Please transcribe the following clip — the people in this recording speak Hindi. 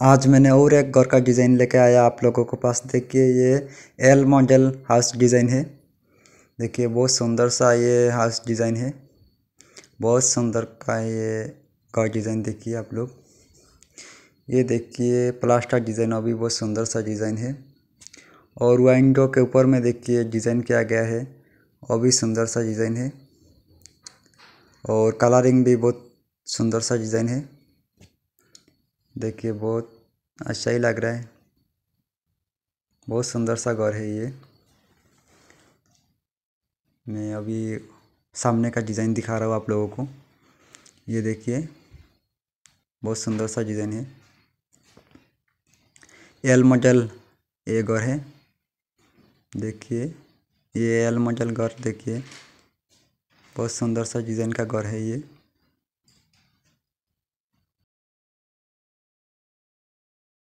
आज मैंने और एक घर का डिज़ाइन लेके आया आप लोगों के पास देखिए ये एल मॉडल हाउस डिज़ाइन है देखिए बहुत सुंदर सा ये हाउस डिज़ाइन है बहुत सुंदर का ये घर डिज़ाइन देखिए आप लोग ये देखिए प्लास्टर डिज़ाइन अभी बहुत सुंदर सा डिज़ाइन है और विंडो के ऊपर में देखिए डिज़ाइन किया गया है और भी सुंदर सा डिज़ाइन है और कलरिंग भी बहुत सुंदर सा डिज़ाइन है देखिए बहुत अच्छा ही लग रहा है बहुत सुंदर सा घर है ये मैं अभी सामने का डिज़ाइन दिखा रहा हूँ आप लोगों को ये देखिए बहुत सुंदर सा डिज़ाइन है एल मॉडल ये घर है देखिए ये एल मॉडल घर देखिए बहुत सुंदर सा डिज़ाइन का घर है ये